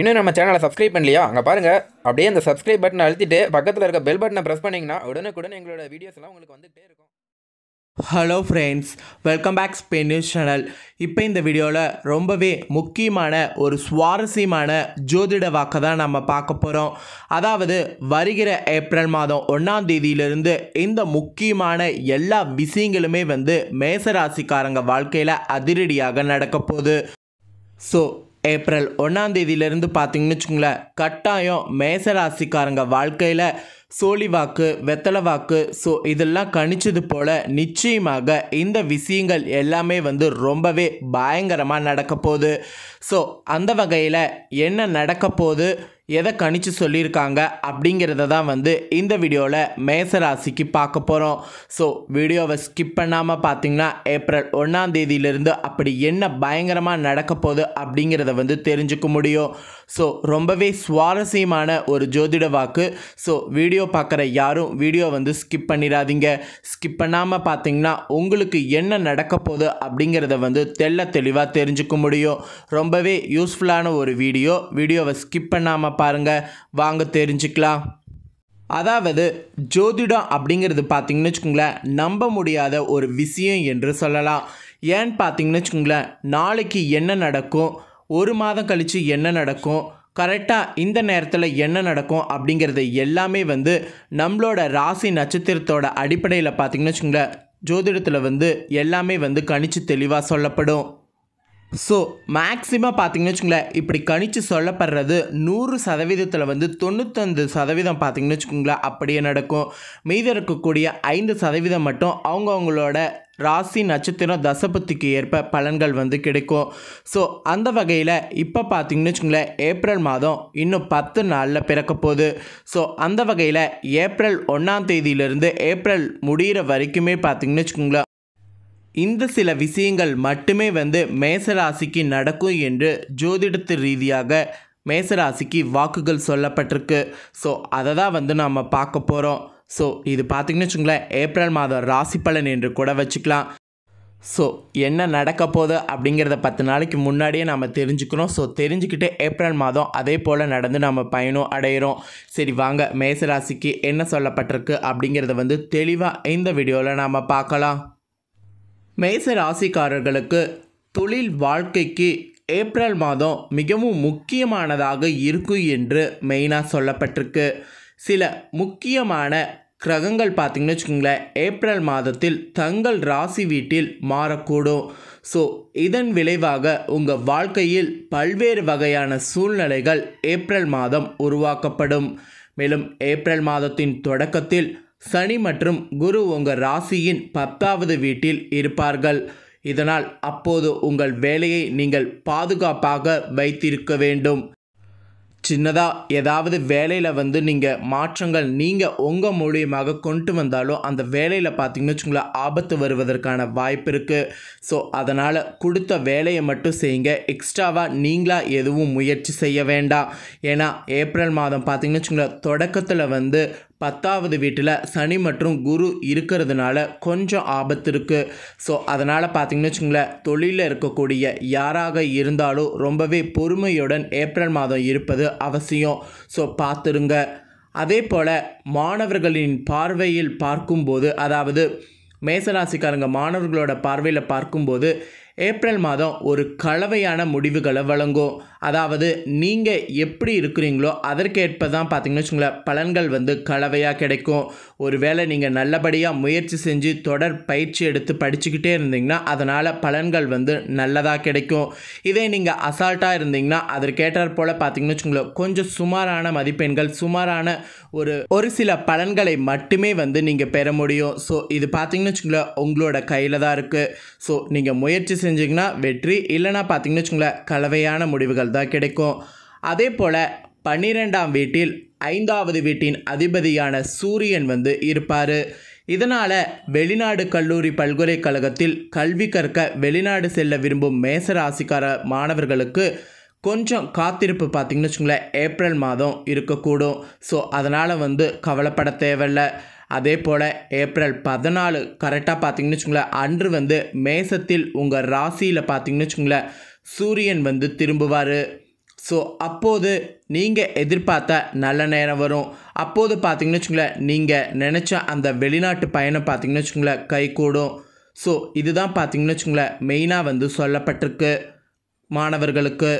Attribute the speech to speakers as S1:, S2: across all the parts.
S1: இன்னும் நம்ம சேனலை சப்ஸ்கிரைப் பண்ணலையா அங்கே பாருங்கள் அப்படியே அந்த சப்ஸ்கிரைப் பட்டனை அழுத்திட்டு பக்கத்தில் இருக்க பெல் பட்டனை ப்ரெஸ் பண்ணிங்கன்னா உடனுக்குடன் எங்களோட வீடியோஸ்லாம் உங்களுக்கு வந்துகிட்டே இருக்கும் hello friends welcome back Spain news channel இப்போ இந்த வீடியோவில் ரொம்பவே முக்கியமான ஒரு சுவாரஸ்யமான ஜோதிட வாக்கை தான் நம்ம பார்க்க போகிறோம் அதாவது வருகிற ஏப்ரல் மாதம் ஒன்றாம் தேதியிலிருந்து இந்த முக்கியமான எல்லா விஷயங்களுமே வந்து மேசராசிக்காரங்க வாழ்க்கையில் அதிரடியாக நடக்க போகுது ஸோ ஏப்ரல் ஒன்றாம் தேதியிலேருந்து பார்த்தீங்கன்னு வச்சுக்கோங்களேன் கட்டாயம் மேசராசிக்காரங்க வாழ்க்கையில் சோழி வாக்கு வெத்தலை வாக்கு ஸோ இதெல்லாம் கணிச்சது போல் நிச்சயமாக இந்த விஷயங்கள் எல்லாமே வந்து ரொம்பவே பயங்கரமாக நடக்க போகுது ஸோ அந்த வகையில் என்ன நடக்க போகுது எதை கணிச்சு சொல்லியிருக்காங்க அப்படிங்கிறத தான் வந்து இந்த வீடியோவில் மேசராசிக்கு பார்க்க போகிறோம் ஸோ வீடியோவை ஸ்கிப் பண்ணாமல் பார்த்தீங்கன்னா ஏப்ரல் ஒன்றாம் தேதியிலிருந்து அப்படி என்ன பயங்கரமாக நடக்க போகுது அப்படிங்கிறத வந்து தெரிஞ்சுக்க முடியும் ஸோ ரொம்பவே சுவாரஸ்யமான ஒரு ஜோதிட வாக்கு ஸோ வீடியோ பார்க்குற யாரும் வீடியோ வந்து ஸ்கிப் பண்ணிடாதீங்க ஸ்கிப் பண்ணாமல் பார்த்தீங்கன்னா உங்களுக்கு என்ன நடக்க போகுது அப்படிங்கிறத வந்து தெல்ல தெளிவாக தெரிஞ்சுக்க முடியும் ரொம்பவே யூஸ்ஃபுல்லான ஒரு வீடியோ வீடியோவை ஸ்கிப் பண்ணாமல் பாருங்க பாருங்கள் வாங்க தெரிஞ்சுக்கலாம் அதாவது ஜோதிடம் அப்படிங்கிறது பார்த்திங்கன்னு வச்சுக்கோங்களேன் நம்ப முடியாத ஒரு விஷயம் என்று சொல்லலாம் ஏன்னு பார்த்தீங்கன்னு வச்சுக்கோங்களேன் நாளைக்கு என்ன நடக்கும் ஒரு மாதம் கழித்து என்ன நடக்கும் கரெக்டாக இந்த நேரத்தில் என்ன நடக்கும் அப்படிங்கிறது எல்லாமே வந்து நம்மளோட ராசி நட்சத்திரத்தோட அடிப்படையில் பார்த்திங்கன்னு வச்சுக்கோங்களேன் ஜோதிடத்தில் வந்து எல்லாமே வந்து கணிச்சு தெளிவாக சொல்லப்படும் ஸோ மேக்ஸிமம் பார்த்தீங்கன்னு வச்சுக்கோங்களேன் இப்படி கணிச்சு சொல்லப்படுறது நூறு சதவீதத்தில் வந்து தொண்ணூத்தஞ்சு சதவீதம் பார்த்தீங்கன்னு வச்சுக்கோங்களேன் அப்படியே நடக்கும் மீதி இருக்கக்கூடிய ஐந்து சதவீதம் மட்டும் அவங்கவுங்களோட ராசி நட்சத்திரம் தசபத்திக்கு ஏற்ப பலன்கள் வந்து கிடைக்கும் ஸோ அந்த வகையில் இப்போ பார்த்தீங்கன்னு வச்சுக்கோங்களேன் ஏப்ரல் மாதம் இன்னும் பத்து நாளில் பிறக்க போகுது ஸோ அந்த வகையில் ஏப்ரல் ஒன்றாம் தேதியிலிருந்து ஏப்ரல் முடிகிற வரைக்குமே பார்த்தீங்கன்னு வச்சுக்கோங்களேன் இந்த சில விஷயங்கள் மட்டுமே வந்து மேசராசிக்கு நடக்கும் என்று ஜோதிடத்து ரீதியாக மேசராசிக்கு வாக்குகள் சொல்லப்பட்டிருக்கு ஸோ அதை தான் வந்து நம்ம பார்க்க போகிறோம் ஸோ இது பார்த்திங்கன்னு வச்சுங்களேன் ஏப்ரல் மாதம் ராசி பலன் என்று கூட வச்சுக்கலாம் ஸோ என்ன நடக்க போகுது அப்படிங்கிறத பத்து நாளைக்கு முன்னாடியே நம்ம தெரிஞ்சுக்கிறோம் ஸோ தெரிஞ்சுக்கிட்டு ஏப்ரல் மாதம் அதே போல் நடந்து நம்ம பயணம் அடையிறோம் சரி வாங்க மேசராசிக்கு என்ன சொல்லப்பட்டிருக்கு அப்படிங்கிறத வந்து தெளிவாக இந்த வீடியோவில் நாம் பார்க்கலாம் மேச ராசிக்காரர்களுக்கு தொழில் வாழ்க்கைக்கு ஏப்ரல் மாதம் மிகவும் முக்கியமானதாக இருக்கும் என்று மெயினாக சொல்லப்பட்டிருக்கு சில முக்கியமான கிரகங்கள் பார்த்திங்கன்னு வச்சுக்கோங்களேன் ஏப்ரல் மாதத்தில் தங்கள் ராசி வீட்டில் மாறக்கூடும் ஸோ இதன் விளைவாக உங்கள் வாழ்க்கையில் பல்வேறு வகையான சூழ்நிலைகள் ஏப்ரல் மாதம் உருவாக்கப்படும் மேலும் ஏப்ரல் மாதத்தின் தொடக்கத்தில் சனி மற்றும் குரு உங்கள் ராசியின் பத்தாவது வீட்டில் இருப்பார்கள் இதனால் அப்போது உங்கள் வேலையை நீங்கள் பாதுகாப்பாக வைத்திருக்க வேண்டும் சின்னதாக ஏதாவது வேலையில் வந்து நீங்கள் மாற்றங்கள் நீங்கள் உங்கள் மூலியமாக கொண்டு வந்தாலும் அந்த வேலையில் பார்த்தீங்கன்னு வச்சுக்கோங்களேன் ஆபத்து வருவதற்கான வாய்ப்பு இருக்குது ஸோ அதனால் கொடுத்த வேலையை மட்டும் செய்யுங்க எக்ஸ்ட்ராவாக நீங்களாக எதுவும் முயற்சி செய்ய வேண்டாம் ஏன்னா ஏப்ரல் மாதம் பார்த்தீங்கன்னு வச்சுக்கோங்களேன் தொடக்கத்தில் வந்து பத்தாவது வீட்டில் சனி மற்றும் குரு இருக்கிறதுனால கொஞ்சம் ஆபத்து இருக்குது ஸோ அதனால் பார்த்திங்கன்னு வச்சுங்களேன் தொழிலில் இருக்கக்கூடிய யாராக இருந்தாலும் ரொம்பவே பொறுமையுடன் ஏப்ரல் மாதம் இருப்பது அவசியம் ஸோ பார்த்துருங்க அதே போல் மாணவர்களின் பார்வையில் பார்க்கும்போது அதாவது மேசராசிக்காரங்க மாணவர்களோட பார்வையில் பார்க்கும்போது ஏப்ரல் மாதம் ஒரு கலவையான முடிவுகளை வழங்கும் அதாவது நீங்கள் எப்படி இருக்கிறீங்களோ அதற்கேற்ப தான் பார்த்தீங்கன்னு வச்சுங்களேன் பலன்கள் வந்து கலவையாக கிடைக்கும் ஒருவேளை நீங்கள் நல்லபடியாக முயற்சி செஞ்சு தொடர் பயிற்சி எடுத்து படிச்சுக்கிட்டே இருந்தீங்கன்னா அதனால் பலன்கள் வந்து நல்லதாக கிடைக்கும் இதே நீங்கள் அசால்ட்டாக இருந்தீங்கன்னா அதற்கேற்றார் போல் பார்த்தீங்கன்னு வச்சுங்களேன் கொஞ்சம் சுமாரான மதிப்பெண்கள் சுமாரான ஒரு ஒரு சில பலன்களை மட்டுமே வந்து நீங்கள் பெற முடியும் ஸோ இது பார்த்தீங்கன்னு வச்சுங்களேன் உங்களோட கையில் தான் இருக்குது ஸோ நீங்கள் முயற்சி செஞ்சிங்கன்னா வெற்றி இல்லைனா பார்த்தீங்கன்னு வச்சுங்களேன் கலவையான முடிவுகள் தான் கிடைக்கும் அதே போல் பன்னிரெண்டாம் வீட்டில் ஐந்தாவது வீட்டின் அதிபதியான சூரியன் வந்து இருப்பார் இதனால் வெளிநாடு கல்லூரி பல்கலைக்கழகத்தில் கல்வி கற்க வெளிநாடு செல்ல விரும்பும் மேச ராசிக்கார மாணவர்களுக்கு கொஞ்சம் காத்திருப்பு பார்த்திங்கன்னு வச்சுங்களேன் ஏப்ரல் மாதம் இருக்கக்கூடும் ஸோ அதனால் வந்து கவலைப்பட தேவையில்லை அதே போல் ஏப்ரல் பதினாலு கரெக்டாக பார்த்தீங்கன்னு வச்சுங்களேன் அன்று வந்து மேசத்தில் உங்கள் ராசியில் பார்த்தீங்கன்னு வச்சுங்களேன் சூரியன் வந்து திரும்புவார் ஸோ அப்போது நீங்கள் எதிர்பார்த்த நல்ல நேரம் வரும் அப்போது பார்த்தீங்கன்னு வச்சுங்களேன் நீங்கள் நினச்ச அந்த வெளிநாட்டு பயணம் பார்த்தீங்கன்னு வச்சுங்களேன் கூடும் ஸோ இதுதான் பார்த்திங்கன்னு வச்சுங்களேன் மெயினாக வந்து சொல்லப்பட்டிருக்கு மாணவர்களுக்கு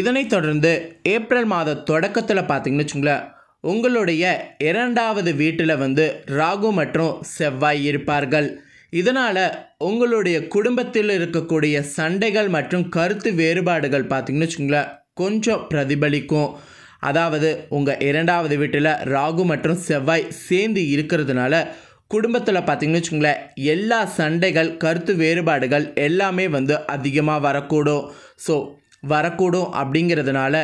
S1: இதனைத் தொடர்ந்து ஏப்ரல் மாத தொடக்கத்தில் பார்த்தீங்கன்னு வச்சுங்களேன் உங்களுடைய இரண்டாவது வீட்டில் வந்து ராகு மற்றும் செவ்வாய் இருப்பார்கள் இதனால் உங்களுடைய குடும்பத்தில் இருக்கக்கூடிய சண்டைகள் மற்றும் கருத்து வேறுபாடுகள் பார்த்திங்கன்னு வச்சுக்கோங்களேன் கொஞ்சம் பிரதிபலிக்கும் அதாவது உங்கள் இரண்டாவது வீட்டில் ராகு மற்றும் செவ்வாய் சேர்ந்து இருக்கிறதுனால குடும்பத்தில் பார்த்திங்கன்னு வச்சுங்களேன் எல்லா சண்டைகள் கருத்து வேறுபாடுகள் எல்லாமே வந்து அதிகமாக வரக்கூடும் ஸோ வரக்கூடும் அப்படிங்கிறதுனால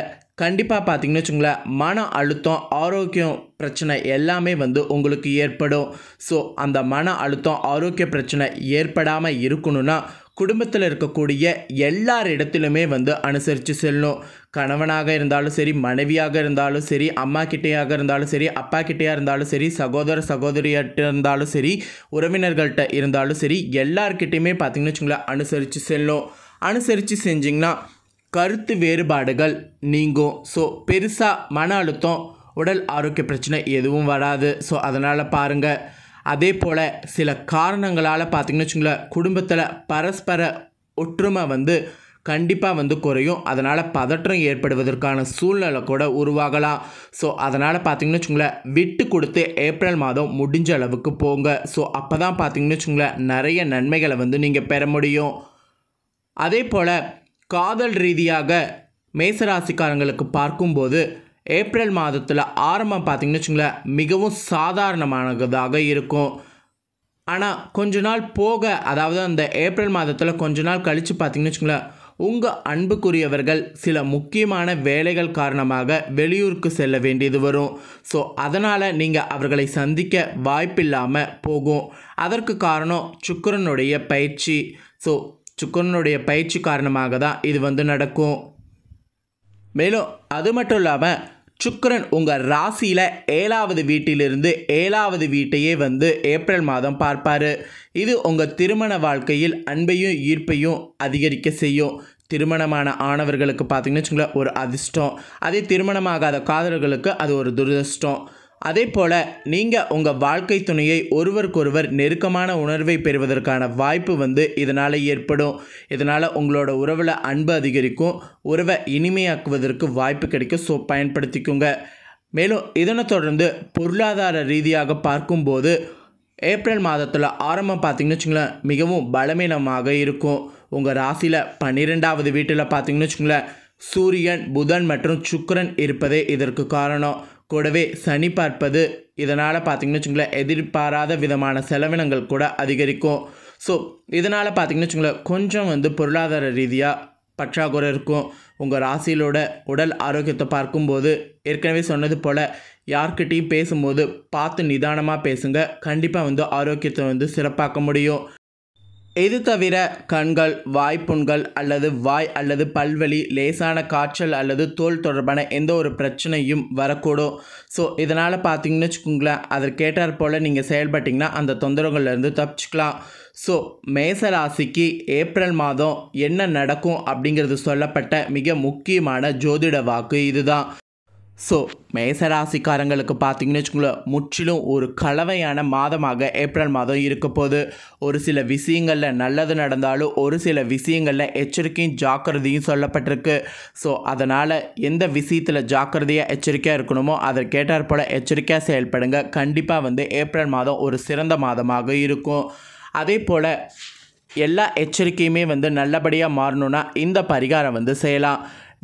S1: கண்டிப்பாக பார்த்தீங்கன்னு வச்சுங்களேன் மன அழுத்தம் ஆரோக்கியம் பிரச்சனை எல்லாமே வந்து உங்களுக்கு ஏற்படும் ஸோ அந்த மன அழுத்தம் ஆரோக்கிய பிரச்சனை ஏற்படாமல் இருக்கணும்னா குடும்பத்தில் இருக்கக்கூடிய எல்லார் இடத்துலையுமே வந்து அனுசரித்து செல்லணும் கணவனாக இருந்தாலும் சரி மனைவியாக இருந்தாலும் சரி அம்மா கிட்டேயாக இருந்தாலும் சரி அப்பா கிட்டேயாக இருந்தாலும் சரி சகோதர சகோதரியாக இருந்தாலும் சரி உறவினர்கள்ட்ட இருந்தாலும் சரி எல்லார்கிட்டேயுமே பார்த்திங்கன்னு வச்சுங்களேன் அனுசரித்து செல்லும் அனுசரித்து செஞ்சிங்கன்னா கருத்து வேறுபாடுகள் நீங்கும் ஸோ பெருசாக மன அழுத்தம் உடல் ஆரோக்கிய பிரச்சனை எதுவும் வராது ஸோ அதனால் பாருங்கள் அதே போல் சில காரணங்களால் பார்த்திங்கன்னு வச்சுங்களேன் குடும்பத்தில் பரஸ்பர ஒற்றுமை வந்து கண்டிப்பாக வந்து குறையும் அதனால் பதற்றம் ஏற்படுவதற்கான சூழ்நிலை கூட உருவாகலாம் ஸோ அதனால் பார்த்திங்கன்னு வச்சுங்களேன் விட்டு கொடுத்து ஏப்ரல் மாதம் முடிஞ்ச அளவுக்கு போங்க ஸோ அப்போ தான் பார்த்திங்கன்னு வச்சுங்களேன் நிறைய நன்மைகளை வந்து நீங்கள் பெற முடியும் அதே போல் காதல் ரீதியாக மேசராசிக்காரங்களுக்கு பார்க்கும்போது ஏப்ரல் மாதத்தில் ஆரம்பம் பார்த்திங்கன்னு வச்சுங்களேன் மிகவும் சாதாரணமானதாக இருக்கும் ஆனால் கொஞ்ச நாள் போக அதாவது அந்த ஏப்ரல் மாதத்தில் கொஞ்ச நாள் கழித்து பார்த்திங்கன்னு வச்சுங்களேன் உங்கள் அன்புக்குரியவர்கள் சில முக்கியமான வேலைகள் காரணமாக வெளியூருக்கு செல்ல வேண்டியது வரும் ஸோ அதனால் நீங்கள் அவர்களை சந்திக்க வாய்ப்பில்லாமல் போகும் அதற்கு காரணம் சுக்கரனுடைய பயிற்சி ஸோ சுக்கரனுடைய பயிற்சி காரணமாக தான் இது வந்து நடக்கும் மேலும் அது மட்டும் இல்லாமல் சுக்கரன் உங்கள் ராசியில் ஏழாவது வீட்டிலிருந்து ஏழாவது வீட்டையே வந்து ஏப்ரல் மாதம் பார்ப்பார் இது உங்கள் திருமண வாழ்க்கையில் அன்பையும் ஈர்ப்பையும் அதிகரிக்க செய்யும் திருமணமான ஆணவர்களுக்கு பார்த்திங்கன்னு வச்சுங்களேன் ஒரு அதிர்ஷ்டம் அதே திருமணமாகாத காதலர்களுக்கு அது ஒரு துரதிருஷ்டம் அதே போல் நீங்கள் உங்கள் வாழ்க்கை துணையை ஒருவருக்கொருவர் நெருக்கமான உணர்வை பெறுவதற்கான வாய்ப்பு வந்து இதனால் ஏற்படும் இதனால் உங்களோட உறவில் அன்பு அதிகரிக்கும் உறவை இனிமையாக்குவதற்கு வாய்ப்பு கிடைக்கும் ஸோ பயன்படுத்திக்கோங்க மேலும் இதனை தொடர்ந்து பொருளாதார ரீதியாக பார்க்கும்போது ஏப்ரல் மாதத்தில் ஆரம்பம் பார்த்திங்கன்னு வச்சுங்களேன் மிகவும் பலமீனமாக இருக்கும் உங்கள் ராசியில் பன்னிரெண்டாவது வீட்டில் பார்த்திங்கன்னு வச்சுங்களேன் சூரியன் புதன் மற்றும் சுக்கரன் இருப்பதே இதற்கு காரணம் கூடவே சனி பார்ப்பது இதனால் பார்த்திங்கன்னு வச்சுங்களேன் எதிர்பாராத விதமான செலவினங்கள் கூட அதிகரிக்கும் ஸோ இதனால் பார்த்திங்கன்னு வச்சுங்களேன் கொஞ்சம் வந்து பொருளாதார ரீதியாக பற்றாக்குறை இருக்கும் உங்கள் ராசியிலோட உடல் ஆரோக்கியத்தை பார்க்கும்போது ஏற்கனவே சொன்னது போல் யார்கிட்டையும் பேசும்போது பார்த்து நிதானமாக பேசுங்க கண்டிப்பாக வந்து ஆரோக்கியத்தை வந்து சிறப்பாக்க முடியும் இது தவிர கண்கள் வாய்ப்புண்கள் அல்லது வாய் அல்லது பல்வலி லேசான காய்ச்சல் அல்லது தோல் தொடர்பான எந்த ஒரு பிரச்சனையும் வரக்கூடும் ஸோ இதனால் பார்த்தீங்கன்னு வச்சுக்கோங்களேன் அதற்கேட்டார் போல் நீங்கள் செயல்பட்டிங்கன்னா அந்த தொந்தரவுகள்லேருந்து தப்பிச்சுக்கலாம் ஸோ மேசராசிக்கு ஏப்ரல் மாதம் என்ன நடக்கும் அப்படிங்கிறது சொல்லப்பட்ட மிக முக்கியமான ஜோதிட வாக்கு இதுதான் ஸோ மேசராசிக்காரங்களுக்கு பார்த்தீங்கன்னு வச்சுக்கோங்களேன் முற்றிலும் ஒரு கலவையான மாதமாக ஏப்ரல் மாதம் இருக்க போது ஒரு சில விஷயங்களில் நல்லது நடந்தாலும் ஒரு சில விஷயங்களில் எச்சரிக்கையும் ஜாக்கிரதையும் சொல்லப்பட்டிருக்கு ஸோ அதனால் எந்த விஷயத்தில் ஜாக்கிரதையாக எச்சரிக்கையாக இருக்கணுமோ அதற்கேட்டார் போல் எச்சரிக்கையாக செயல்படுங்க கண்டிப்பாக வந்து ஏப்ரல் மாதம் ஒரு சிறந்த மாதமாக இருக்கும் அதே போல் எல்லா எச்சரிக்கையுமே வந்து நல்லபடியாக மாறணுன்னா இந்த பரிகாரம் வந்து செய்யலாம்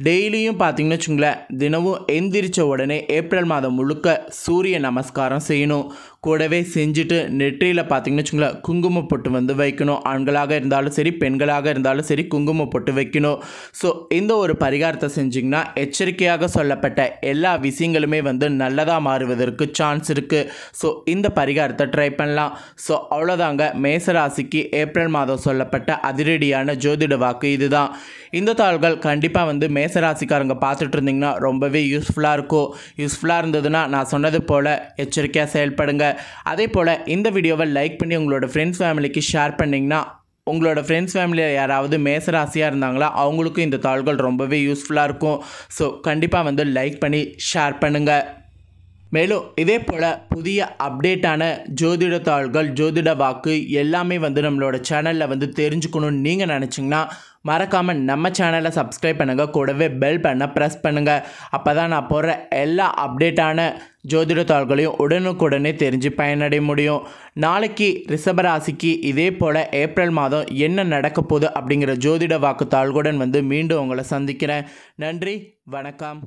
S1: டெய்லியும் பார்த்தீங்கன்னு வச்சுங்களேன் தினமும் எந்திரிச்ச உடனே ஏப்ரல் மாதம் முழுக்க சூரிய நமஸ்காரம் செய்யணும் கூடவே செஞ்சுட்டு நெற்றியில் பார்த்தீங்கன்னு வச்சுக்கோங்களேன் குங்குமம் பொட்டு வந்து வைக்கணும் ஆண்களாக இருந்தாலும் சரி பெண்களாக இருந்தாலும் சரி குங்குமம் பொட்டு வைக்கணும் ஸோ இந்த ஒரு பரிகாரத்தை செஞ்சிங்கன்னா எச்சரிக்கையாக சொல்லப்பட்ட எல்லா விஷயங்களுமே வந்து நல்லதாக மாறுவதற்கு சான்ஸ் இருக்குது ஸோ இந்த பரிகாரத்தை ட்ரை பண்ணலாம் ஸோ அவ்வளோதாங்க மேசராசிக்கு ஏப்ரல் மாதம் சொல்லப்பட்ட அதிரடியான ஜோதிட வாக்கு இதுதான் இந்த தாள்கள் கண்டிப்பாக வந்து மேசராசிக்காரங்க பார்த்துட்டு இருந்தீங்கன்னா ரொம்பவே யூஸ்ஃபுல்லாக இருக்கும் யூஸ்ஃபுல்லாக இருந்ததுன்னா நான் சொன்னது போல் எச்சரிக்கையாக செயல்படுங்க அதே போல் இந்த வீடியோவை லைக் பண்ணி உங்களோட ஃப்ரெண்ட்ஸ் ஃபேமிலிக்கு ஷேர் பண்ணிங்கன்னா உங்களோட ஃப்ரெண்ட்ஸ் ஃபேமிலியில் யாராவது மேசராசியாக இருந்தாங்களா அவங்களுக்கும் இந்த தாள்கள் ரொம்பவே யூஸ்ஃபுல்லாக இருக்கும் ஸோ கண்டிப்பாக வந்து லைக் பண்ணி ஷேர் பண்ணுங்கள் மேலும் இதே போல் புதிய அப்டேட்டான ஜோதிட தாள்கள் ஜோதிட வாக்கு எல்லாமே வந்து நம்மளோட சேனலில் வந்து தெரிஞ்சுக்கணும்னு நீங்கள் நினச்சிங்கன்னா மறக்காமல் நம்ம சேனலை சப்ஸ்கிரைப் பண்ணுங்கள் கூடவே பெல் பண்ண ப்ரெஸ் பண்ணுங்கள் அப்போ தான் நான் போடுற எல்லா அப்டேட்டான ஜோதிட தாள்களையும் உடனுக்குடனே தெரிஞ்சு பயனடைய முடியும் நாளைக்கு ரிஷபராசிக்கு இதே போல் ஏப்ரல் மாதம் என்ன நடக்க போகுது அப்படிங்கிற ஜோதிட வாக்கு தாள்களுடன் வந்து மீண்டும் உங்களை சந்திக்கிறேன் நன்றி வணக்கம்